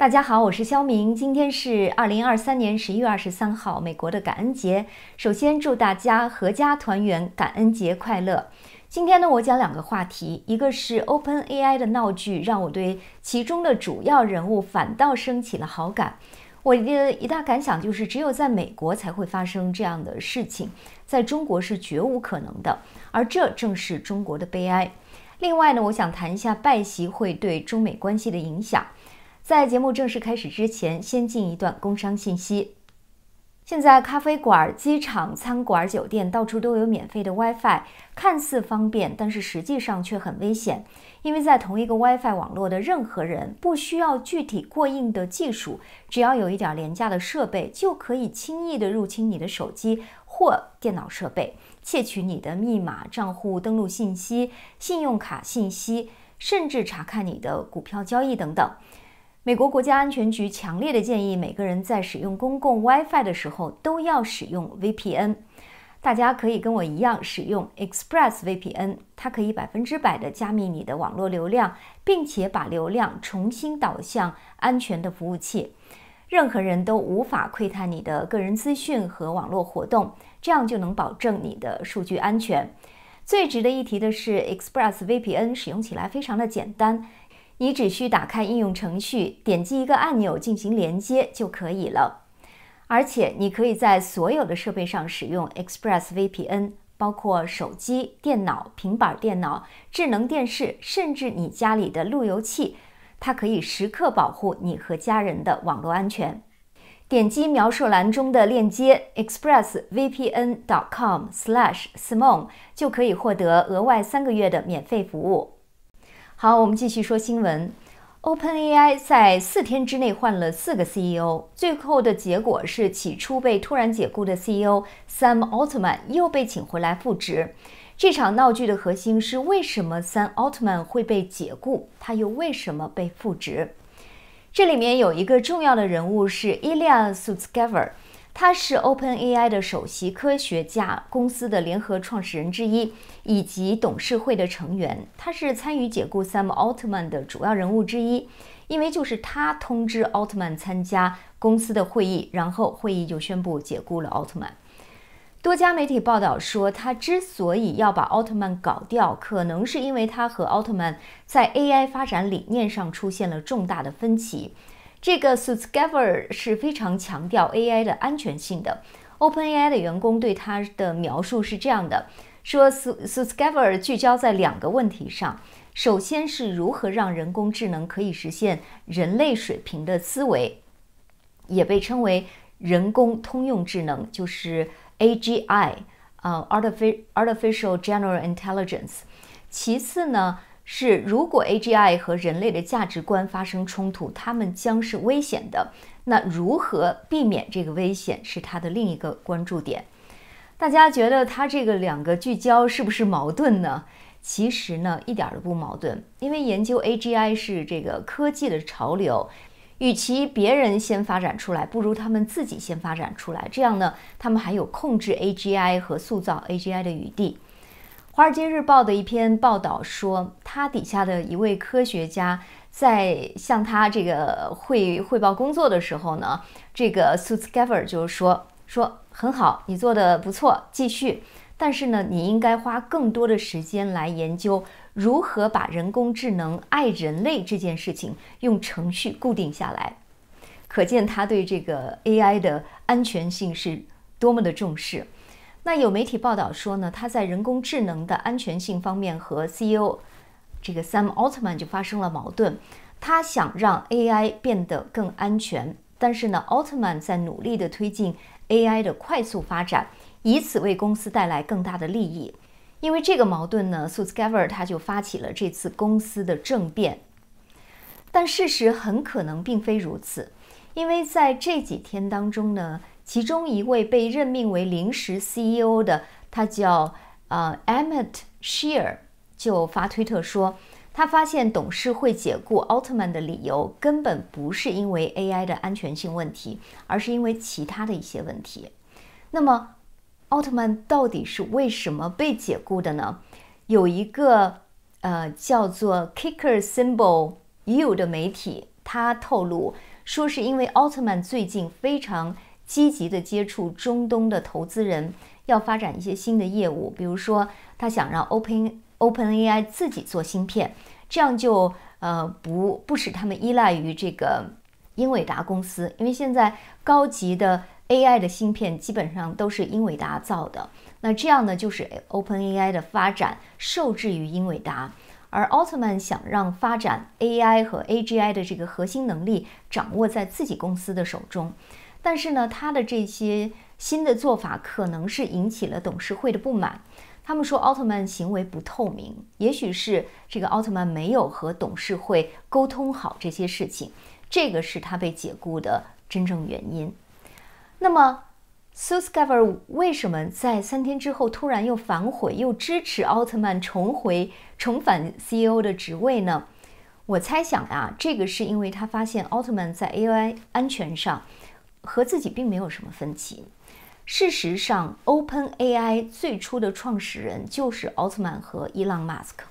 大家好，我是肖明。今天是二零二三年十一月二十三号，美国的感恩节。首先祝大家阖家团圆，感恩节快乐。今天呢，我讲两个话题，一个是 OpenAI 的闹剧，让我对其中的主要人物反倒升起了好感。我的一大感想就是，只有在美国才会发生这样的事情，在中国是绝无可能的，而这正是中国的悲哀。另外呢，我想谈一下拜习会对中美关系的影响。在节目正式开始之前，先进一段工商信息。现在，咖啡馆、机场、餐馆、酒店到处都有免费的 WiFi，看似方便，但是实际上却很危险。因为在同一个 WiFi 网络的任何人，不需要具体过硬的技术，只要有一点廉价的设备，就可以轻易的入侵你的手机或电脑设备，窃取你的密码、账户登录信息、信用卡信息，甚至查看你的股票交易等等。美国国家安全局强烈的建议每个人在使用公共 WiFi 的时候都要使用 VPN。大家可以跟我一样使用 ExpressVPN，它可以百分之百的加密你的网络流量，并且把流量重新导向安全的服务器，任何人都无法窥探你的个人资讯和网络活动，这样就能保证你的数据安全。最值得一提的是，ExpressVPN 使用起来非常的简单。你只需打开应用程序，点击一个按钮进行连接就可以了。而且你可以在所有的设备上使用 Express VPN，包括手机、电脑、平板电脑、智能电视，甚至你家里的路由器，它可以时刻保护你和家人的网络安全。点击描述栏中的链接 expressvpn.com/smone，就可以获得额外三个月的免费服务。好，我们继续说新闻。Open AI 在四天之内换了四个 CEO，最后的结果是，起初被突然解雇的 CEO Sam Altman 又被请回来复职。这场闹剧的核心是，为什么 Sam Altman 会被解雇，他又为什么被复职？这里面有一个重要的人物是 Ilya Sutskever。他是 OpenAI 的首席科学家，公司的联合创始人之一，以及董事会的成员。他是参与解雇 Sam Altman 的主要人物之一，因为就是他通知 Altman 参加公司的会议，然后会议就宣布解雇了 Altman。多家媒体报道说，他之所以要把 Altman 搞掉，可能是因为他和 Altman 在 AI 发展理念上出现了重大的分歧。这个 s u t s g e v e r 是非常强调 AI 的安全性的。OpenAI 的员工对他的描述是这样的：说 s u t s g e v e r 聚焦在两个问题上，首先是如何让人工智能可以实现人类水平的思维，也被称为人工通用智能，就是 AGI，啊，artificial general intelligence。其次呢？是，如果 A G I 和人类的价值观发生冲突，他们将是危险的。那如何避免这个危险是他的另一个关注点。大家觉得他这个两个聚焦是不是矛盾呢？其实呢，一点都不矛盾。因为研究 A G I 是这个科技的潮流，与其别人先发展出来，不如他们自己先发展出来。这样呢，他们还有控制 A G I 和塑造 A G I 的余地。《华尔街日报》的一篇报道说，他底下的一位科学家在向他这个汇汇报工作的时候呢，这个 Sutskever 就说说很好，你做的不错，继续。但是呢，你应该花更多的时间来研究如何把人工智能爱人类这件事情用程序固定下来。可见他对这个 AI 的安全性是多么的重视。那有媒体报道说呢，他在人工智能的安全性方面和 CEO 这个 Sam Altman 就发生了矛盾。他想让 AI 变得更安全，但是呢，Altman 在努力的推进 AI 的快速发展，以此为公司带来更大的利益。因为这个矛盾呢 s u t s k v e r 他就发起了这次公司的政变。但事实很可能并非如此，因为在这几天当中呢。其中一位被任命为临时 CEO 的，他叫呃 e m m e t Sheer，就发推特说，他发现董事会解雇奥特曼的理由根本不是因为 AI 的安全性问题，而是因为其他的一些问题。那么，奥特曼到底是为什么被解雇的呢？有一个呃叫做 Kicker Symbol 已有的媒体，他透露说是因为奥特曼最近非常。积极的接触中东的投资人，要发展一些新的业务，比如说他想让 Open Open AI 自己做芯片，这样就呃不不使他们依赖于这个英伟达公司，因为现在高级的 AI 的芯片基本上都是英伟达造的。那这样呢，就是 Open AI 的发展受制于英伟达，而奥特曼想让发展 AI 和 AGI 的这个核心能力掌握在自己公司的手中。但是呢，他的这些新的做法可能是引起了董事会的不满。他们说奥特曼行为不透明，也许是这个奥特曼没有和董事会沟通好这些事情，这个是他被解雇的真正原因。那么，Souscaver 为什么在三天之后突然又反悔，又支持奥特曼重回重返 CEO 的职位呢？我猜想呀，这个是因为他发现奥特曼在 AI 安全上。和自己并没有什么分歧。事实上，Open AI 最初的创始人就是奥特曼和伊朗马斯克，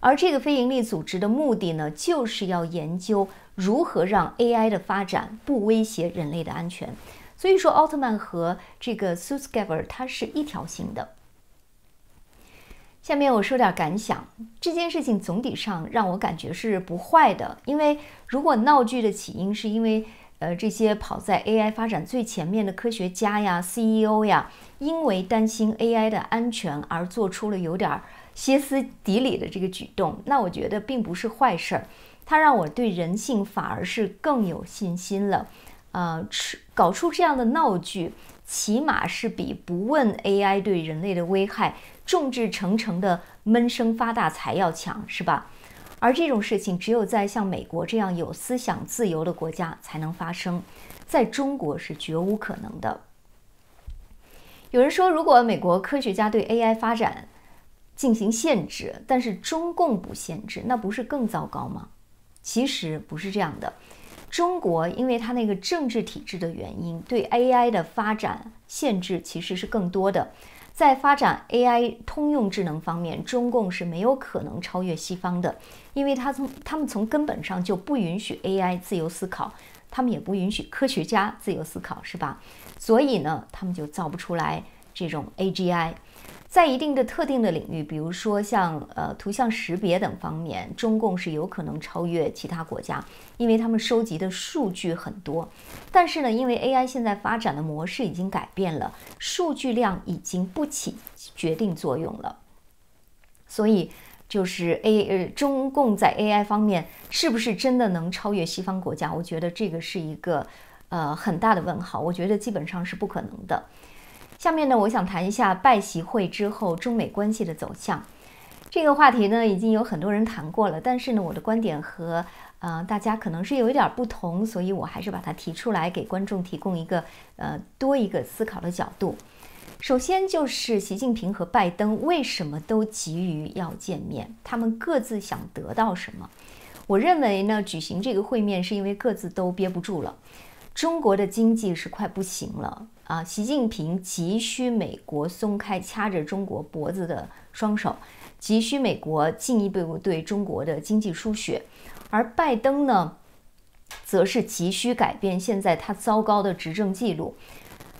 而这个非营利组织的目的呢，就是要研究如何让 AI 的发展不威胁人类的安全。所以说，奥特曼和这个 s u s g k v e r 它是一条心的。下面我说点感想，这件事情总体上让我感觉是不坏的，因为如果闹剧的起因是因为……呃，这些跑在 AI 发展最前面的科学家呀、CEO 呀，因为担心 AI 的安全而做出了有点歇斯底里的这个举动，那我觉得并不是坏事儿，它让我对人性反而是更有信心了。呃，搞出这样的闹剧，起码是比不问 AI 对人类的危害，众志成城的闷声发大财要强，是吧？而这种事情只有在像美国这样有思想自由的国家才能发生，在中国是绝无可能的。有人说，如果美国科学家对 AI 发展进行限制，但是中共不限制，那不是更糟糕吗？其实不是这样的，中国因为它那个政治体制的原因，对 AI 的发展限制其实是更多的。在发展 AI 通用智能方面，中共是没有可能超越西方的，因为他从他们从根本上就不允许 AI 自由思考，他们也不允许科学家自由思考，是吧？所以呢，他们就造不出来这种 AGI。在一定的特定的领域，比如说像呃图像识别等方面，中共是有可能超越其他国家，因为他们收集的数据很多。但是呢，因为 AI 现在发展的模式已经改变了，数据量已经不起决定作用了。所以，就是 A 呃中共在 AI 方面是不是真的能超越西方国家？我觉得这个是一个呃很大的问号。我觉得基本上是不可能的。下面呢，我想谈一下拜习会之后中美关系的走向。这个话题呢，已经有很多人谈过了，但是呢，我的观点和呃大家可能是有一点不同，所以我还是把它提出来，给观众提供一个呃多一个思考的角度。首先就是习近平和拜登为什么都急于要见面，他们各自想得到什么？我认为呢，举行这个会面是因为各自都憋不住了，中国的经济是快不行了。啊，习近平急需美国松开掐着中国脖子的双手，急需美国进一步对中国的经济输血，而拜登呢，则是急需改变现在他糟糕的执政记录。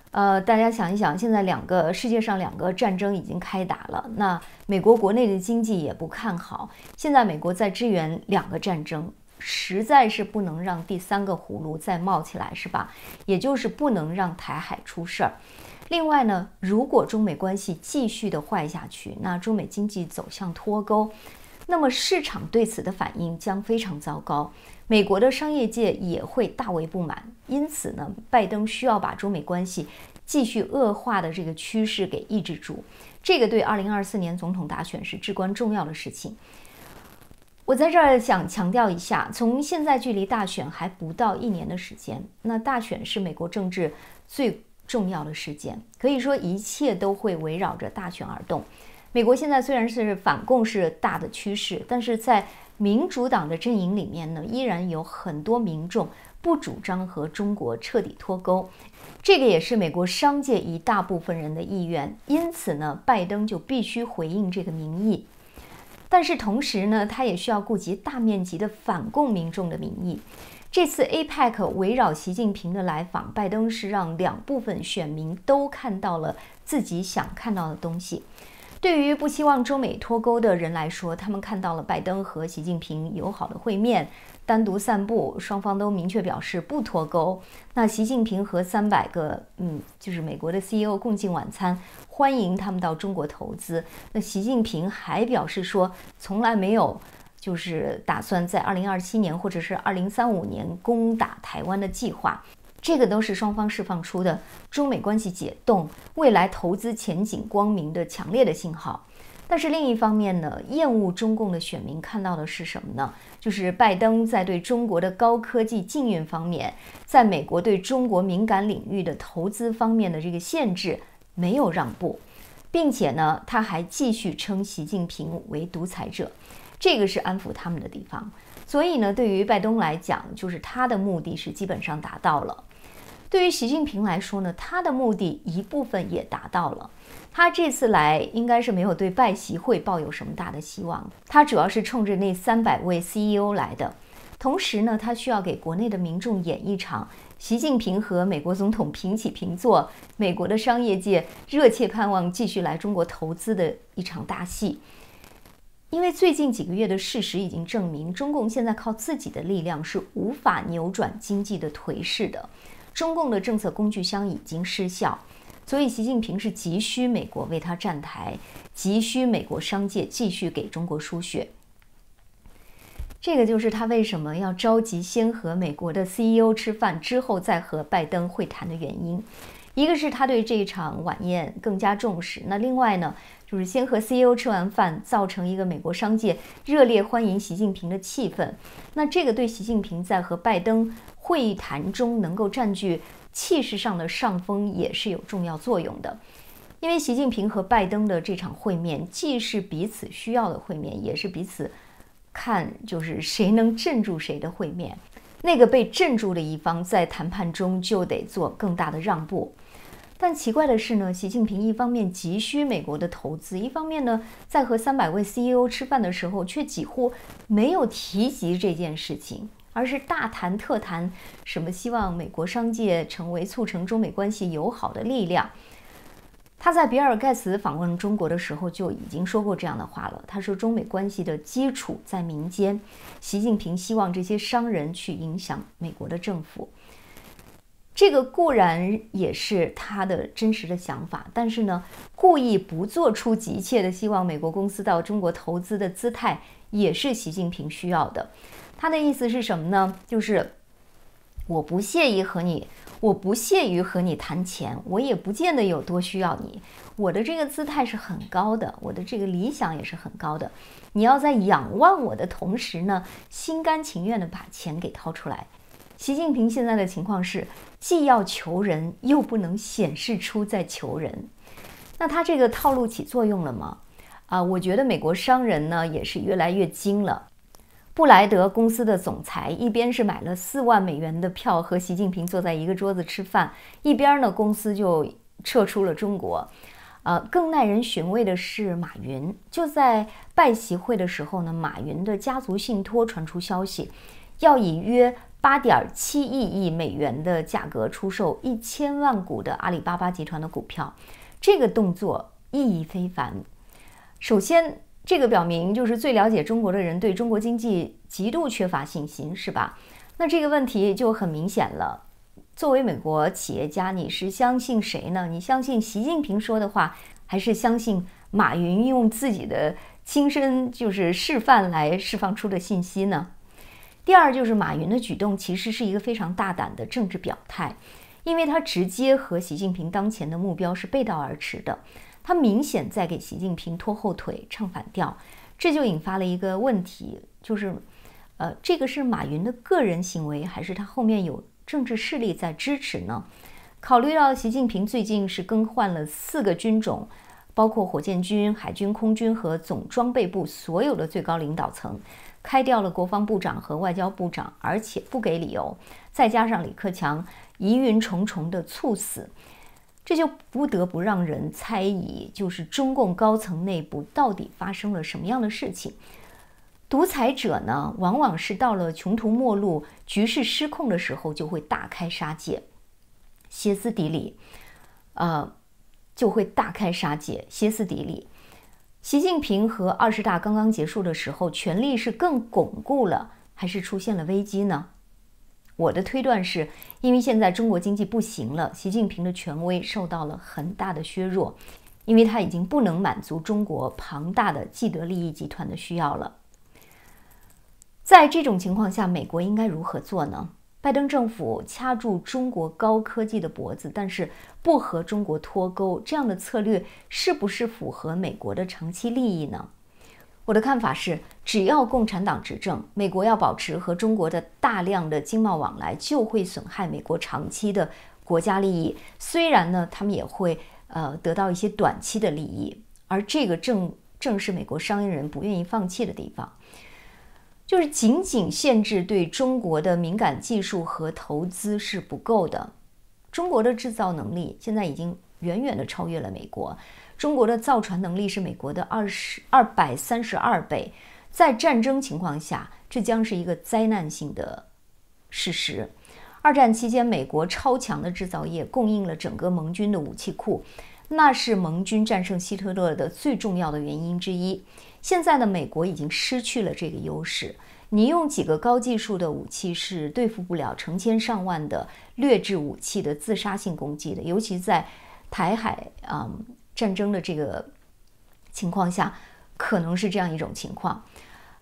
呃，大家想一想，现在两个世界上两个战争已经开打了，那美国国内的经济也不看好，现在美国在支援两个战争。实在是不能让第三个葫芦再冒起来，是吧？也就是不能让台海出事儿。另外呢，如果中美关系继续的坏下去，那中美经济走向脱钩，那么市场对此的反应将非常糟糕，美国的商业界也会大为不满。因此呢，拜登需要把中美关系继续恶化的这个趋势给抑制住，这个对二零二四年总统大选是至关重要的事情。我在这儿想强调一下，从现在距离大选还不到一年的时间，那大选是美国政治最重要的事件，可以说一切都会围绕着大选而动。美国现在虽然是反共是大的趋势，但是在民主党的阵营里面呢，依然有很多民众不主张和中国彻底脱钩，这个也是美国商界一大部分人的意愿。因此呢，拜登就必须回应这个民意。但是同时呢，他也需要顾及大面积的反共民众的民意。这次 APEC 围绕习近平的来访，拜登是让两部分选民都看到了自己想看到的东西。对于不希望中美脱钩的人来说，他们看到了拜登和习近平友好的会面。单独散步，双方都明确表示不脱钩。那习近平和三百个嗯，就是美国的 CEO 共进晚餐，欢迎他们到中国投资。那习近平还表示说，从来没有就是打算在二零二七年或者是二零三五年攻打台湾的计划。这个都是双方释放出的中美关系解冻、未来投资前景光明的强烈的信号。但是另一方面呢，厌恶中共的选民看到的是什么呢？就是拜登在对中国的高科技禁运方面，在美国对中国敏感领域的投资方面的这个限制没有让步，并且呢，他还继续称习近平为独裁者，这个是安抚他们的地方。所以呢，对于拜登来讲，就是他的目的是基本上达到了。对于习近平来说呢，他的目的，一部分也达到了。他这次来，应该是没有对拜习会抱有什么大的希望。他主要是冲着那三百位 CEO 来的。同时呢，他需要给国内的民众演一场习近平和美国总统平起平坐，美国的商业界热切盼望继续来中国投资的一场大戏。因为最近几个月的事实已经证明，中共现在靠自己的力量是无法扭转经济的颓势的。中共的政策工具箱已经失效，所以习近平是急需美国为他站台，急需美国商界继续给中国输血。这个就是他为什么要着急先和美国的 CEO 吃饭，之后再和拜登会谈的原因。一个是他对这场晚宴更加重视，那另外呢？就是先和 CEO 吃完饭，造成一个美国商界热烈欢迎习近平的气氛。那这个对习近平在和拜登会谈中能够占据气势上的上风，也是有重要作用的。因为习近平和拜登的这场会面，既是彼此需要的会面，也是彼此看就是谁能镇住谁的会面。那个被镇住的一方，在谈判中就得做更大的让步。但奇怪的是呢，习近平一方面急需美国的投资，一方面呢，在和三百位 CEO 吃饭的时候，却几乎没有提及这件事情，而是大谈特谈什么希望美国商界成为促成中美关系友好的力量。他在比尔·盖茨访问中国的时候就已经说过这样的话了，他说：“中美关系的基础在民间。”习近平希望这些商人去影响美国的政府。这个固然也是他的真实的想法，但是呢，故意不做出急切的希望美国公司到中国投资的姿态，也是习近平需要的。他的意思是什么呢？就是我不屑于和你，我不屑于和你谈钱，我也不见得有多需要你。我的这个姿态是很高的，我的这个理想也是很高的。你要在仰望我的同时呢，心甘情愿的把钱给掏出来。习近平现在的情况是，既要求人，又不能显示出在求人。那他这个套路起作用了吗？啊，我觉得美国商人呢也是越来越精了。布莱德公司的总裁一边是买了四万美元的票和习近平坐在一个桌子吃饭，一边呢公司就撤出了中国。啊，更耐人寻味的是马云，就在拜习会的时候呢，马云的家族信托传出消息，要以约。八点七亿亿美元的价格出售一千万股的阿里巴巴集团的股票，这个动作意义非凡。首先，这个表明就是最了解中国的人对中国经济极度缺乏信心，是吧？那这个问题就很明显了。作为美国企业家，你是相信谁呢？你相信习近平说的话，还是相信马云用自己的亲身就是示范来释放出的信息呢？第二就是马云的举动其实是一个非常大胆的政治表态，因为他直接和习近平当前的目标是背道而驰的，他明显在给习近平拖后腿、唱反调，这就引发了一个问题，就是，呃，这个是马云的个人行为，还是他后面有政治势力在支持呢？考虑到习近平最近是更换了四个军种，包括火箭军、海军、空军和总装备部所有的最高领导层。开掉了国防部长和外交部长，而且不给理由，再加上李克强疑云重重的猝死，这就不得不让人猜疑，就是中共高层内部到底发生了什么样的事情？独裁者呢，往往是到了穷途末路、局势失控的时候，就会大开杀戒，歇斯底里，呃，就会大开杀戒，歇斯底里。习近平和二十大刚刚结束的时候，权力是更巩固了，还是出现了危机呢？我的推断是，因为现在中国经济不行了，习近平的权威受到了很大的削弱，因为他已经不能满足中国庞大的既得利益集团的需要了。在这种情况下，美国应该如何做呢？拜登政府掐住中国高科技的脖子，但是不和中国脱钩，这样的策略是不是符合美国的长期利益呢？我的看法是，只要共产党执政，美国要保持和中国的大量的经贸往来，就会损害美国长期的国家利益。虽然呢，他们也会呃得到一些短期的利益，而这个正正是美国商业人不愿意放弃的地方。就是仅仅限制对中国的敏感技术和投资是不够的。中国的制造能力现在已经远远的超越了美国。中国的造船能力是美国的二十二百三十二倍。在战争情况下，这将是一个灾难性的事实。二战期间，美国超强的制造业供应了整个盟军的武器库，那是盟军战胜希特勒的最重要的原因之一。现在的美国已经失去了这个优势，你用几个高技术的武器是对付不了成千上万的劣质武器的自杀性攻击的，尤其在台海啊战争的这个情况下，可能是这样一种情况。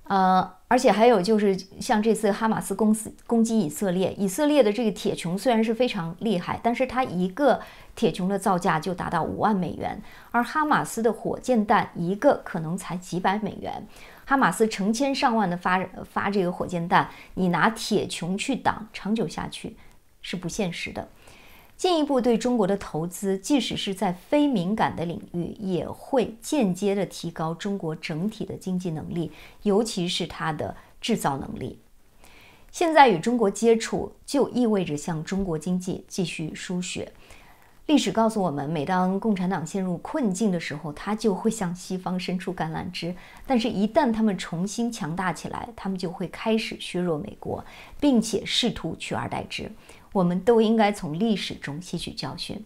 呃，而且还有就是，像这次哈马斯攻攻击以色列，以色列的这个铁穹虽然是非常厉害，但是它一个铁穹的造价就达到五万美元，而哈马斯的火箭弹一个可能才几百美元，哈马斯成千上万的发发这个火箭弹，你拿铁穹去挡，长久下去是不现实的。进一步对中国的投资，即使是在非敏感的领域，也会间接的提高中国整体的经济能力，尤其是它的制造能力。现在与中国接触，就意味着向中国经济继续输血。历史告诉我们，每当共产党陷入困境的时候，它就会向西方伸出橄榄枝；但是，一旦他们重新强大起来，他们就会开始削弱美国，并且试图取而代之。我们都应该从历史中吸取教训。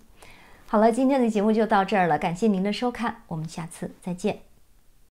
好了，今天的节目就到这儿了，感谢您的收看，我们下次再见。